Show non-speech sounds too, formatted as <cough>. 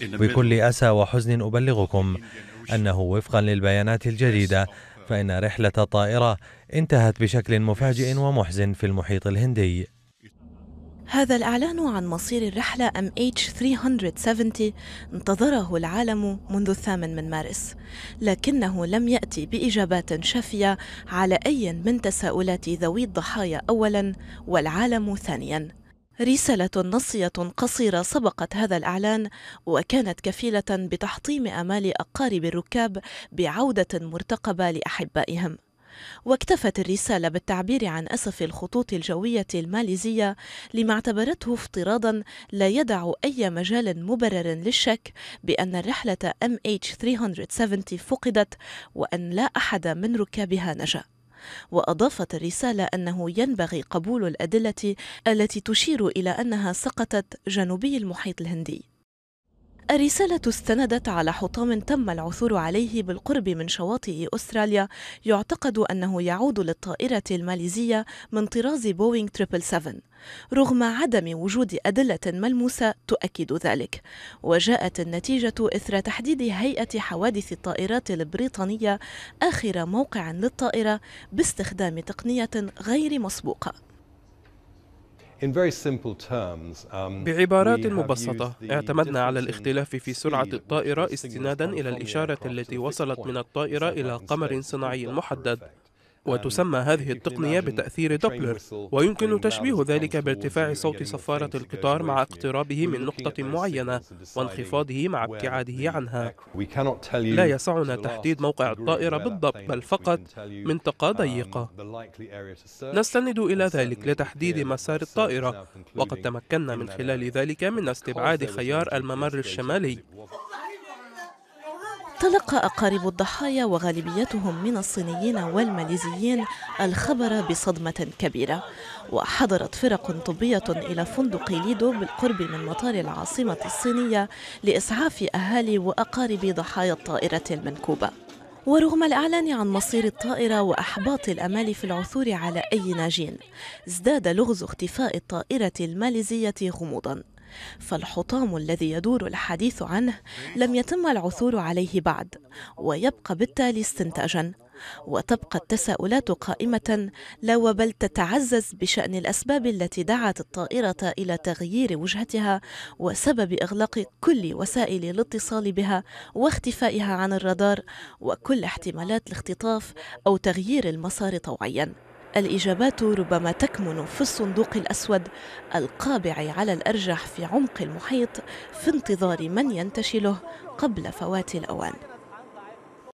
بكل أسى وحزن أبلغكم أنه وفقا للبيانات الجديدة فإن رحلة الطائرة انتهت بشكل مفاجئ ومحزن في المحيط الهندي هذا الإعلان عن مصير الرحلة MH370 انتظره العالم منذ الثامن من مارس لكنه لم يأتي بإجابات شافية على أي من تساؤلات ذوي الضحايا أولا والعالم ثانيا رسالة نصية قصيرة سبقت هذا الإعلان وكانت كفيلة بتحطيم آمال أقارب الركاب بعودة مرتقبة لأحبائهم واكتفت الرسالة بالتعبير عن أسف الخطوط الجوية الماليزية لما اعتبرته افتراضا لا يدع أي مجال مبرر للشك بأن الرحلة MH370 فقدت وأن لا أحد من ركابها نجا وأضافت الرسالة أنه ينبغي قبول الأدلة التي تشير إلى أنها سقطت جنوبي المحيط الهندي الرسالة استندت على حطام تم العثور عليه بالقرب من شواطئ أستراليا يعتقد أنه يعود للطائرة الماليزية من طراز بوينغ 777 رغم عدم وجود أدلة ملموسة تؤكد ذلك وجاءت النتيجة إثر تحديد هيئة حوادث الطائرات البريطانية آخر موقع للطائرة باستخدام تقنية غير مسبوقة Um, <laughs> بعبارات مبسطة اعتمدنا على الاختلاف في سرعة الطائرة استنادا إلى الإشارة التي وصلت من الطائرة إلى قمر صناعي محدد وتسمى هذه التقنية بتأثير دوبلر ويمكن تشبيه ذلك بارتفاع صوت صفارة القطار مع اقترابه من نقطة معينة وانخفاضه مع ابتعاده عنها لا يسعنا تحديد موقع الطائرة بالضبط بل فقط منطقة ضيقة نستند إلى ذلك لتحديد مسار الطائرة وقد تمكنا من خلال ذلك من استبعاد خيار الممر الشمالي تلقى أقارب الضحايا وغالبيتهم من الصينيين والماليزيين الخبر بصدمة كبيرة وحضرت فرق طبية إلى فندق ليدو بالقرب من مطار العاصمة الصينية لإسعاف أهالي وأقارب ضحايا الطائرة المنكوبة ورغم الإعلان عن مصير الطائرة وأحباط الأمال في العثور على أي ناجين ازداد لغز اختفاء الطائرة الماليزية غموضاً فالحطام الذي يدور الحديث عنه لم يتم العثور عليه بعد ويبقى بالتالي استنتاجا وتبقى التساؤلات قائمة لا وبل تتعزز بشأن الأسباب التي دعت الطائرة إلى تغيير وجهتها وسبب إغلاق كل وسائل الاتصال بها واختفائها عن الرادار وكل احتمالات الاختطاف أو تغيير المسار طوعياً الإجابات ربما تكمن في الصندوق الأسود القابع على الأرجح في عمق المحيط في انتظار من ينتشله قبل فوات الأوان